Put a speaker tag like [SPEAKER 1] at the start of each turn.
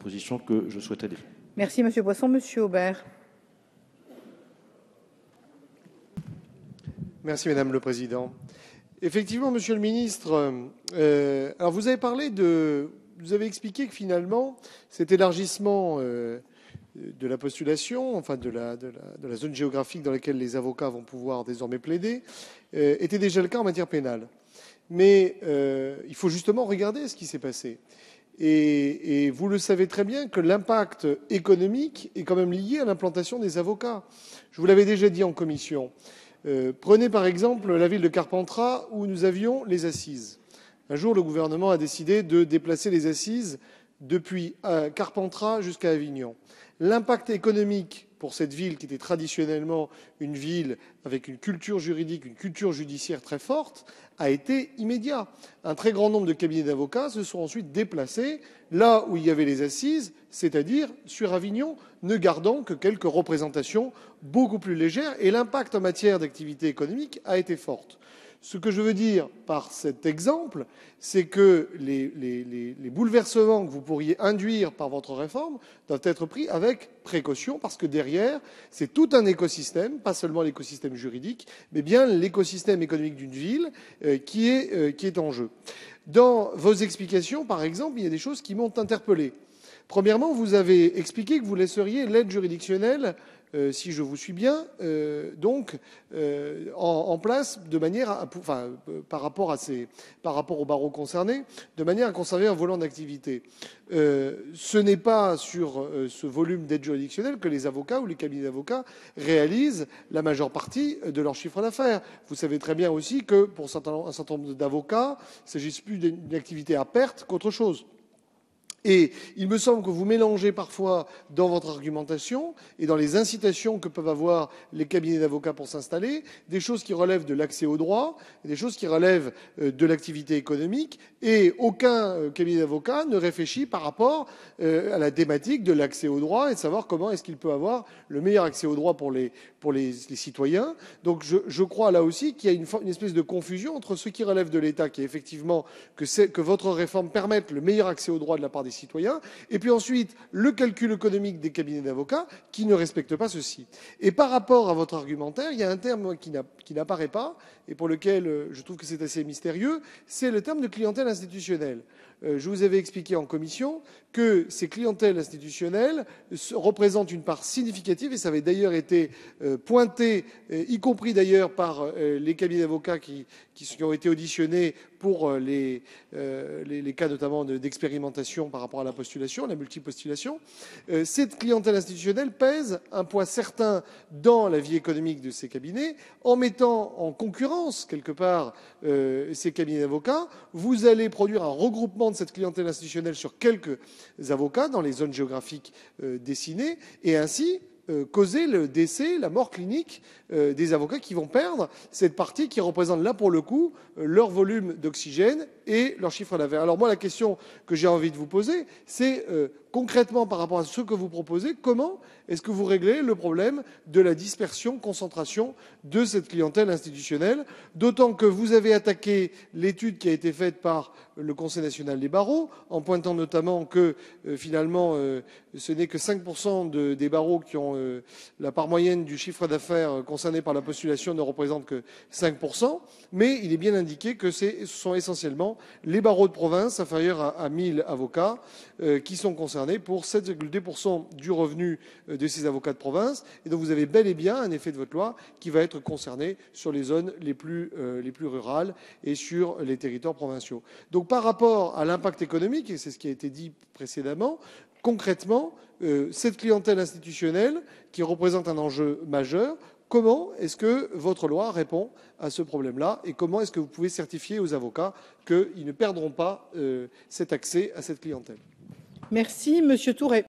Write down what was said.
[SPEAKER 1] position que je souhaitais défendre. Merci, Monsieur Boisson. Monsieur Aubert. Merci, Madame le Président. Effectivement, Monsieur le Ministre, euh, alors vous avez parlé de, vous avez expliqué que finalement, cet élargissement euh, de la postulation, enfin de la, zone géographique dans laquelle les avocats vont pouvoir désormais plaider, euh, était déjà le cas en matière pénale. Mais il faut justement regarder ce qui s'est passé. Et, vous le savez très bien que l'impact économique est quand même lié à l'implantation des avocats. Je vous l'avais déjà dit en commission. Euh, prenez par exemple la ville de Carpentras où nous avions les assises. Un jour, le gouvernement a décidé de déplacer les assises depuis euh, Carpentras jusqu'à Avignon. L'impact économique pour cette ville qui était traditionnellement une ville avec une culture juridique, une culture judiciaire très forte, a été immédiat. Un très grand nombre de cabinets d'avocats se sont ensuite déplacés là où il y avait les assises, c'est-à-dire sur Avignon, ne gardant que quelques représentations beaucoup plus légères, et l'impact en matière d'activité économique a été fort. Ce que je veux dire par cet exemple, c'est que les, bouleversements que vous pourriez induire par votre réforme doivent être pris avec précaution, parce que derrière, c'est tout un écosystème, pas seulement l'écosystème juridique, mais bien l'écosystème économique d'une ville euh, euh, qui est en jeu. Dans vos explications, par exemple, il y a des choses qui m'ont interpellé. Premièrement, vous avez expliqué que vous laisseriez l'aide juridictionnelle, euh, si je vous suis bien, euh, donc euh, en, place de manière, à, enfin, par rapport à ces, par rapport aux barreaux concernés, de manière à conserver un volant d'activité. ce n'est pas sur ce volume d'aide juridictionnelle que les avocats ou les cabinets d'avocats réalisent la majeure partie de leur chiffre d'affaires. Vous savez très bien aussi que pour un certain nombre d'avocats, il s'agit plus d'une activité à perte qu'autre chose. Et il me semble que vous mélangez parfois dans votre argumentation et dans les incitations que peuvent avoir les cabinets d'avocats pour s'installer, des choses qui relèvent de l'accès au droit, des choses qui relèvent euh, de l'activité économique, et aucun euh, cabinet d'avocats ne réfléchit par rapport euh, à la thématique de l'accès au droit et de savoir comment est-ce qu'il peut avoir le meilleur accès au droit pour les, pour les, citoyens. Donc je, crois là aussi qu'il y a une, espèce de confusion entre ce qui relève de l'État, qui est effectivement que, que votre réforme permette le meilleur accès au droit de la part des citoyens, et puis ensuite le calcul économique des cabinets d'avocats qui ne respectent pas ceci. Et par rapport à votre argumentaire, il y a un terme qui n'apparaît pas et pour lequel euh, je trouve que c'est assez mystérieux, c'est le terme de clientèle institutionnelle. Euh, je vous avais expliqué en commission que ces clientèles institutionnelles représentent une part significative, et ça avait d'ailleurs été euh, pointé, y compris d'ailleurs par les cabinets d'avocats qui, ont été auditionnés pour euh, euh, les, cas notamment d'expérimentation par rapport à la postulation, la multipostulation. Euh, cette clientèle institutionnelle pèse un poids certain dans la vie économique de ces cabinets. En mettant en concurrence, quelque part, ces cabinets d'avocats, vous allez produire un regroupement de cette clientèle institutionnelle sur quelques avocats dans les zones géographiques dessinées, et ainsi euh, causer le décès, la mort clinique euh, des avocats qui vont perdre cette partie qui représente là pour le coup euh, leur volume d'oxygène et leur chiffre d'affaires. Alors moi, la question que j'ai envie de vous poser, c'est euh, concrètement par rapport à ce que vous proposez, comment est-ce que vous réglez le problème de la dispersion, concentration de cette clientèle institutionnelle, d'autant que vous avez attaqué l'étude qui a été faite par le Conseil national des barreaux, en pointant notamment que euh, finalement, euh, ce n'est que 5% des barreaux qui ont la part moyenne du chiffre d'affaires concerné par la postulation ne représente que 5%, mais il est bien indiqué que ce sont essentiellement les barreaux de province inférieurs à, à 1000 avocats euh, qui sont concernés pour 7,2% du revenu euh, de ces avocats de province. Et donc vous avez bel et bien un effet de votre loi qui va être concerné sur les zones les plus, euh, rurales et sur les territoires provinciaux. Donc par rapport à l'impact économique, et c'est ce qui a été dit précédemment, concrètement, cette clientèle institutionnelle qui représente un enjeu majeur Comment est-ce que votre loi répond à ce problème-là et comment est-ce que vous pouvez certifier aux avocats qu'ils ne perdront pas euh, cet accès à cette clientèle Merci, Monsieur Touré.